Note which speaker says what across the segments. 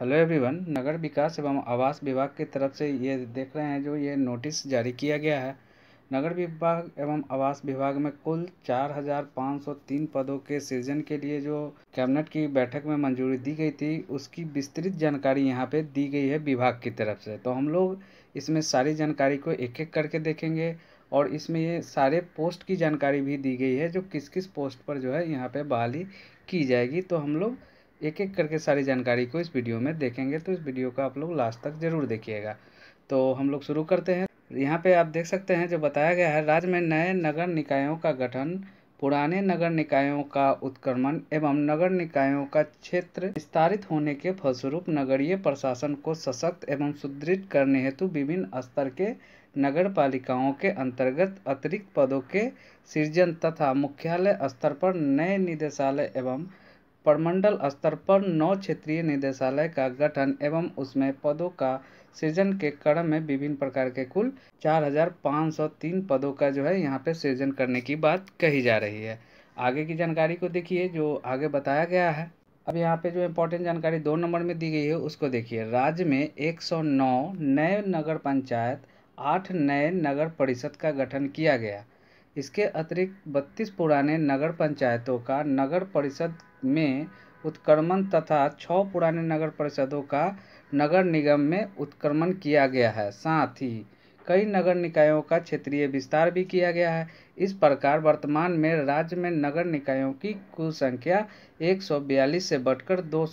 Speaker 1: hello everyone नगर विकास एवं आवास विभाग की तरफ से ये देख रहे हैं जो ये नोटिस जारी किया गया है नगर विभाग एवं आवास विभाग में कुल 4,503 पदों के सृजन के लिए जो कैबिनेट की बैठक में मंजूरी दी गई थी उसकी विस्तृत जानकारी यहाँ पे दी गई है विभाग की तरफ से तो हम लोग इसमें सारी जानकारी को एक एक करके देखेंगे और इसमें ये सारे पोस्ट की जानकारी भी दी गई है जो किस किस पोस्ट पर जो है यहाँ पर बहाली की जाएगी तो हम लोग एक एक करके सारी जानकारी को इस वीडियो में देखेंगे तो इस वीडियो को आप लोग लास्ट तक जरूर देखिएगा तो हम लोग शुरू करते हैं यहाँ पे आप देख सकते हैं जो बताया गया है राज्य में नए नगर निकायों का गठन पुराने नगर निकायों का उत्क्रमण एवं नगर निकायों का क्षेत्र विस्तारित होने के फलस्वरूप नगरीय प्रशासन को सशक्त एवं सुदृढ़ करने हेतु विभिन्न स्तर के नगर पालिकाओं के अंतर्गत अतिरिक्त पदों के सृजन तथा मुख्यालय स्तर पर नए निदेशालय एवं प्रमंडल स्तर पर नौ क्षेत्रीय निदेशालय का गठन एवं उसमें पदों का सृजन के क्रम में विभिन्न प्रकार के कुल 4,503 पदों का जो है यहाँ पे सृजन करने की बात कही जा रही है आगे की जानकारी को देखिए जो आगे बताया गया है अब यहाँ पे जो इम्पोर्टेंट जानकारी दो नंबर में दी गई है उसको देखिए राज्य में 109 नए नगर पंचायत आठ नए नगर परिषद का गठन किया गया इसके अतिरिक्त बत्तीस पुराने नगर पंचायतों का नगर परिषद में उत्क्रमण तथा छः पुराने नगर परिषदों का नगर निगम में उत्क्रमण किया गया है साथ ही कई नगर निकायों का क्षेत्रीय विस्तार भी किया गया है इस प्रकार वर्तमान में राज्य में नगर निकायों की कुल संख्या एक से बढ़कर दो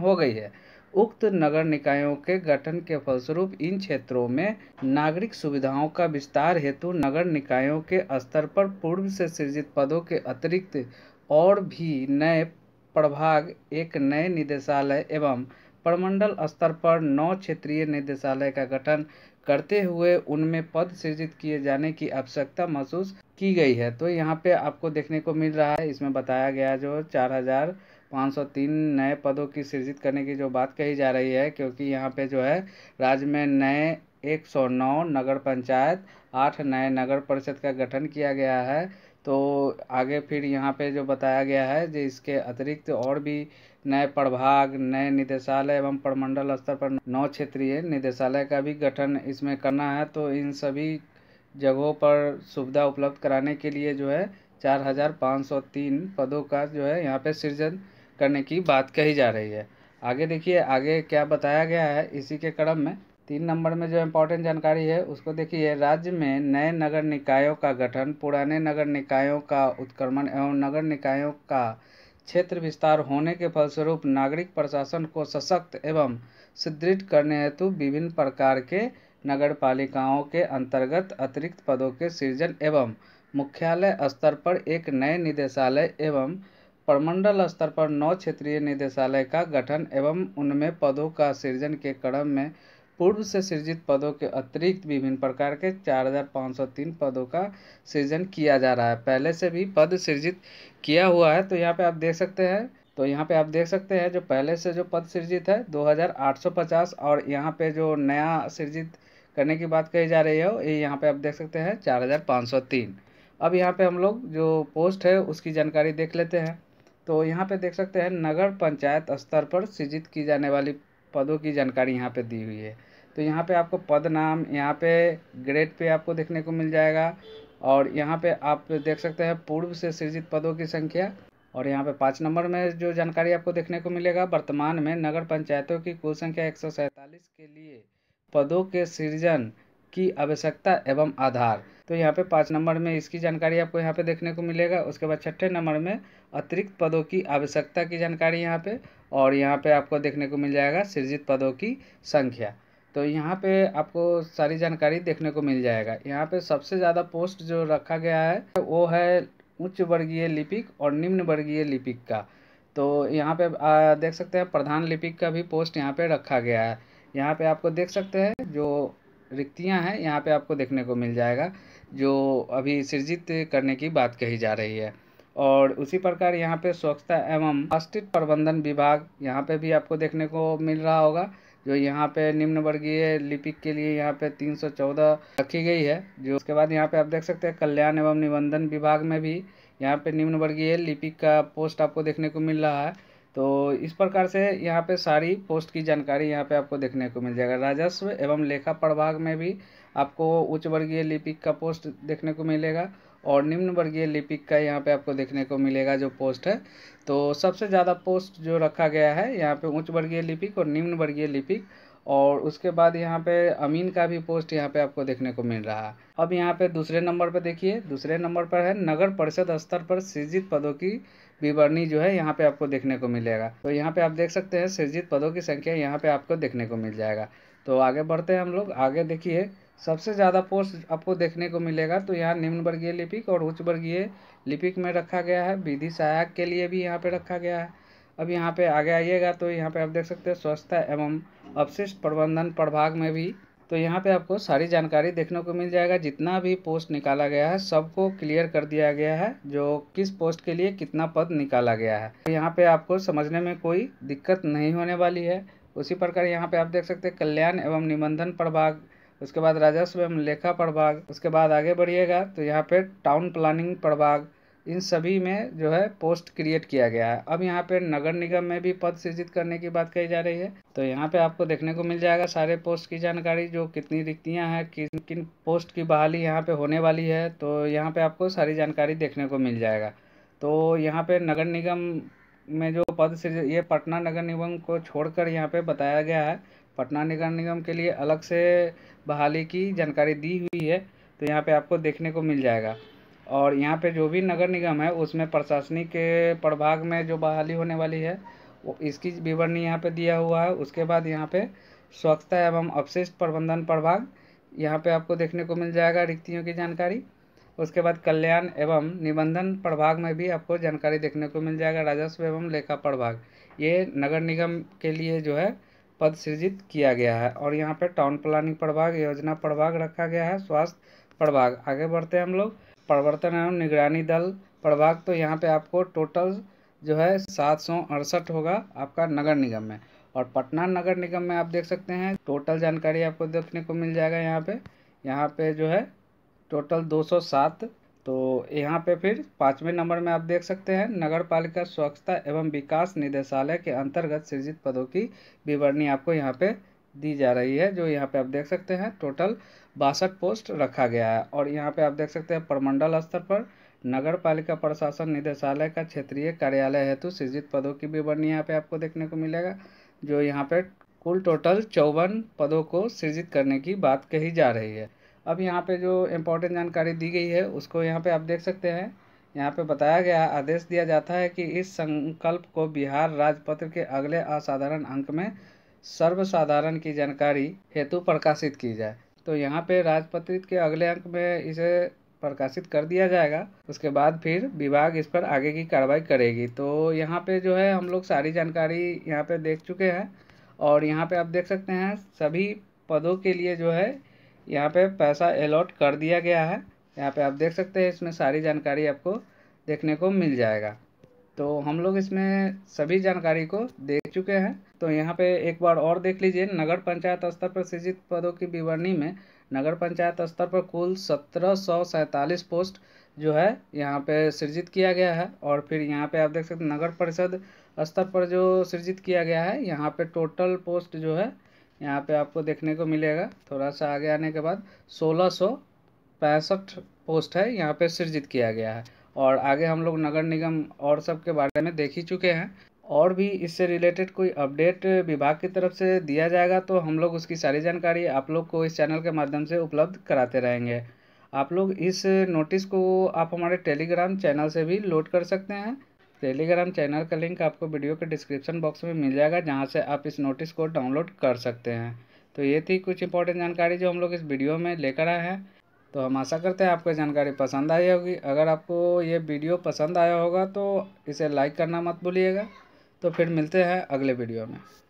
Speaker 1: हो गई है उक्त नगर निकायों के गठन के फलस्वरूप इन क्षेत्रों में नागरिक सुविधाओं का विस्तार हेतु नगर निकायों के स्तर पर पूर्व से सृजित पदों के अतिरिक्त और भी नए प्रभाग एक नए निदेशालय एवं प्रमंडल स्तर पर नौ क्षेत्रीय निदेशालय का गठन करते हुए उनमें पद सृजित किए जाने की आवश्यकता महसूस की गई है तो यहाँ पे आपको देखने को मिल रहा है इसमें बताया गया जो चार हजार 503 नए पदों की सृजित करने की जो बात कही जा रही है क्योंकि यहाँ पे जो है राज्य में नए 109 नगर पंचायत आठ नए नगर परिषद का गठन किया गया है तो आगे फिर यहाँ पे जो बताया गया है जो इसके अतिरिक्त और भी नए प्रभाग नए निदेशालय एवं प्रमंडल स्तर पर नौ क्षेत्रीय निदेशालय का भी गठन इसमें करना है तो इन सभी जगहों पर सुविधा उपलब्ध कराने के लिए जो है चार हजार पाँच सौ तीन पदों का जो है यहाँ पे सृजन करने की बात कही जा रही है आगे देखिए आगे क्या बताया गया है इसी के क्रम में तीन नंबर में जो इम्पोर्टेंट जानकारी है उसको देखिए राज्य में नए नगर निकायों का गठन पुराने नगर निकायों का उत्क्रमण एवं नगर निकायों का क्षेत्र विस्तार होने के फलस्वरूप नागरिक प्रशासन को सशक्त एवं सुदृढ़ करने हेतु विभिन्न प्रकार के नगर पालिकाओं के अंतर्गत अतिरिक्त पदों के सृजन एवं मुख्यालय स्तर पर एक नए निदेशालय एवं प्रमंडल स्तर पर नौ क्षेत्रीय निदेशालय का गठन एवं उनमें पदों का सृजन के क्रम में पूर्व से सृजित पदों के अतिरिक्त विभिन्न प्रकार के 4,503 पदों का सृजन किया जा रहा है पहले से भी पद सृजित किया हुआ है तो यहाँ पे आप देख सकते हैं तो यहाँ पे आप देख सकते हैं जो पहले से जो पद सृजित है 2,850 और यहाँ पे जो नया सृजित करने की बात कही जा रही है ये यहाँ पे आप देख सकते हैं 4,503 अब यहाँ पे हम लोग जो पोस्ट है उसकी जानकारी देख लेते हैं तो यहाँ पे देख सकते हैं नगर पंचायत स्तर पर सृजित की जाने वाली पदों की जानकारी यहाँ पे दी हुई है तो यहाँ पे आपको पद नाम यहाँ पे ग्रेड पे आपको देखने को मिल जाएगा और यहाँ पे आप देख सकते हैं पूर्व से सृजित पदों की संख्या और यहाँ पे पाँच नंबर में जो जानकारी आपको देखने को मिलेगा वर्तमान में नगर पंचायतों की कुल संख्या एक के लिए पदों के सृजन की आवश्यकता एवं आधार तो यहाँ पे पाँच नंबर में इसकी जानकारी आपको यहाँ पे देखने को मिलेगा उसके बाद छठे नंबर में अतिरिक्त पदों की आवश्यकता की जानकारी यहाँ पे और यहाँ पे आपको देखने को मिल जाएगा सृजित पदों की संख्या तो यहाँ पे आपको सारी जानकारी देखने को मिल जाएगा यहाँ पे सबसे ज़्यादा पोस्ट जो रखा गया है वो है उच्च वर्गीय लिपिक और निम्न वर्गीय लिपिक का तो यहाँ पे देख सकते हैं प्रधान लिपिक का भी पोस्ट यहाँ पे रखा गया है यहाँ पे आपको देख सकते हैं जो रिक्तियाँ हैं यहाँ पे आपको देखने को मिल जाएगा जो अभी सृजित करने की बात कही जा रही है और उसी प्रकार यहाँ पे स्वच्छता एवं प्लास्टिक प्रबंधन विभाग यहाँ पे भी आपको देखने को मिल रहा होगा जो यहाँ पे निम्न वर्गीय लिपिक के लिए यहाँ पे 314 रखी गई है जो उसके बाद यहाँ पे आप देख सकते हैं कल्याण एवं निबंधन विभाग में भी यहाँ पे निम्न वर्गीय लिपिक का पोस्ट आपको देखने को मिल रहा है तो इस प्रकार से यहाँ पे सारी पोस्ट की जानकारी यहाँ पे आपको देखने को मिल जाएगा राजस्व एवं लेखा प्रभाग में भी आपको उच्च वर्गीय लिपिक का पोस्ट देखने को मिलेगा और निम्न वर्गीय लिपिक का यहाँ पे आपको देखने को मिलेगा जो पोस्ट है तो सबसे ज़्यादा पोस्ट जो रखा गया है यहाँ पे उच्च वर्गीय लिपिक और निम्न वर्गीय लिपिक और उसके बाद यहाँ पे अमीन का भी पोस्ट यहाँ पे आपको देखने को मिल रहा अब यहाँ पे दूसरे नंबर पर देखिए दूसरे नंबर पर है नगर परिषद स्तर पर सृजित पदों की विवरणी जो है यहाँ पे आपको देखने को मिलेगा तो यहाँ पे आप देख सकते हैं सृजित पदों की संख्या यहाँ पे आपको देखने को मिल जाएगा तो आगे बढ़ते हैं हम लोग आगे देखिए सबसे ज़्यादा पोस्ट आपको देखने को मिलेगा तो यहाँ निम्न वर्गीय लिपिक और उच्च वर्गीय लिपिक में रखा गया है विधि सहायक के लिए भी यहाँ पे रखा गया है अब यहाँ पे आगे आइएगा तो यहाँ पे आप देख सकते हैं स्वच्छता एवं अपशिष्ट प्रबंधन प्रभाग में भी तो यहाँ पे आपको सारी जानकारी देखने को मिल जाएगा जितना भी पोस्ट निकाला गया है सबको क्लियर कर दिया गया है जो किस पोस्ट के लिए कितना पद निकाला गया है तो यहाँ पे आपको समझने में कोई दिक्कत नहीं होने वाली है उसी प्रकार यहाँ पे आप देख सकते हैं कल्याण एवं निबंधन प्रभाग उसके बाद राजस्व एवं लेखा प्रभाग उसके बाद आगे बढ़िएगा तो यहाँ पे टाउन प्लानिंग प्रभाग इन सभी में जो है पोस्ट क्रिएट किया गया है अब यहाँ पे नगर निगम में भी पद सृजित करने की बात कही जा रही है तो यहाँ पे आपको देखने को मिल जाएगा सारे पोस्ट की जानकारी जो कितनी रिक्तियाँ हैं किन किन पोस्ट की बहाली यहाँ पे होने वाली है तो यहाँ पे आपको सारी जानकारी देखने को मिल जाएगा तो यहाँ पर नगर निगम में जो पद सृजित ये पटना नगर निगम को छोड़कर यहाँ पर बताया गया है पटना नगर निगम के लिए अलग से बहाली की जानकारी दी हुई है तो यहाँ पर आपको देखने को मिल जाएगा और यहाँ पे जो भी नगर निगम है उसमें प्रशासनिक प्रभाग में जो बहाली होने वाली है वो इसकी विवरणी यहाँ पे दिया हुआ है उसके बाद यहाँ पे स्वच्छता एवं अवशिष्ट प्रबंधन प्रभाग यहाँ पे आपको देखने को मिल जाएगा रिक्तियों की जानकारी उसके बाद कल्याण एवं निबंधन प्रभाग में भी आपको जानकारी देखने को मिल जाएगा राजस्व एवं लेखा प्रभाग ये नगर निगम के लिए जो है पद सृजित किया गया है और यहाँ पे टाउन प्लानिंग प्रभाग योजना प्रभाग रखा गया है स्वास्थ्य प्रभाग आगे बढ़ते हैं हम लोग प्रवर्तन एवं निगरानी दल प्रभाग तो यहाँ पे आपको टोटल जो है सात सौ अड़सठ होगा आपका नगर निगम में और पटना नगर निगम में आप देख सकते हैं टोटल जानकारी आपको देखने को मिल जाएगा यहाँ पे यहाँ पे जो है टोटल 207 तो यहाँ पे फिर पाँचवें नंबर में आप देख सकते हैं नगर पालिका स्वच्छता एवं विकास निदेशालय के अंतर्गत सृजित पदों की विवरणी आपको यहाँ पर दी जा रही है जो यहाँ पे आप देख सकते हैं टोटल बासठ पोस्ट रखा गया है और यहाँ पे आप देख सकते हैं प्रमंडल स्तर पर नगर पालिका प्रशासन निदेशालय का क्षेत्रीय कार्यालय हेतु सृजित पदों की विवरण यहाँ पे आपको देखने को मिलेगा जो यहाँ पे कुल टोटल चौवन पदों को सृजित करने की बात कही जा रही है अब यहाँ पे जो इम्पोर्टेंट जानकारी दी गई है उसको यहाँ पे आप देख सकते हैं यहाँ पे बताया गया आदेश दिया जाता है कि इस संकल्प को बिहार राजपत्र के अगले असाधारण अंक में सर्वसाधारण की जानकारी हेतु प्रकाशित की जाए तो यहाँ पे राजपत्रित के अगले अंक में इसे प्रकाशित कर दिया जाएगा उसके बाद फिर विभाग इस पर आगे की कार्रवाई करेगी तो यहाँ पे जो है हम लोग सारी जानकारी यहाँ पे देख चुके हैं और यहाँ पे आप देख सकते हैं सभी पदों के लिए जो है यहाँ पे पैसा अलॉट कर दिया गया है यहाँ पे आप देख सकते हैं इसमें सारी जानकारी आपको देखने को मिल जाएगा तो हम लोग इसमें सभी जानकारी को देख चुके हैं तो यहाँ पे एक बार और देख लीजिए नगर पंचायत स्तर पर सृजित पदों की विवरणी में नगर पंचायत स्तर पर कुल सत्रह पोस्ट जो है यहाँ पे सृजित किया गया है और फिर यहाँ पे आप देख सकते नगर परिषद स्तर पर जो सृजित किया गया है यहाँ पे टोटल पोस्ट जो है यहाँ पे आपको देखने को मिलेगा थोड़ा सा आगे आने के बाद सोलह सौ पैंसठ पोस्ट है यहाँ पे सृजित किया गया है और आगे हम लोग नगर निगम और सब के बारे में देख ही चुके हैं और भी इससे रिलेटेड कोई अपडेट विभाग की तरफ से दिया जाएगा तो हम लोग उसकी सारी जानकारी आप लोग को इस चैनल के माध्यम से उपलब्ध कराते रहेंगे आप लोग इस नोटिस को आप हमारे टेलीग्राम चैनल से भी लोड कर सकते हैं टेलीग्राम चैनल का लिंक आपको वीडियो के डिस्क्रिप्शन बॉक्स में मिल जाएगा जहाँ से आप इस नोटिस को डाउनलोड कर सकते हैं तो ये थी कुछ इंपॉर्टेंट जानकारी जो हम लोग इस वीडियो में लेकर आए हैं तो हम आशा करते हैं आपको जानकारी पसंद आई होगी अगर आपको ये वीडियो पसंद आया होगा तो इसे लाइक करना मत भूलिएगा तो फिर मिलते हैं अगले वीडियो में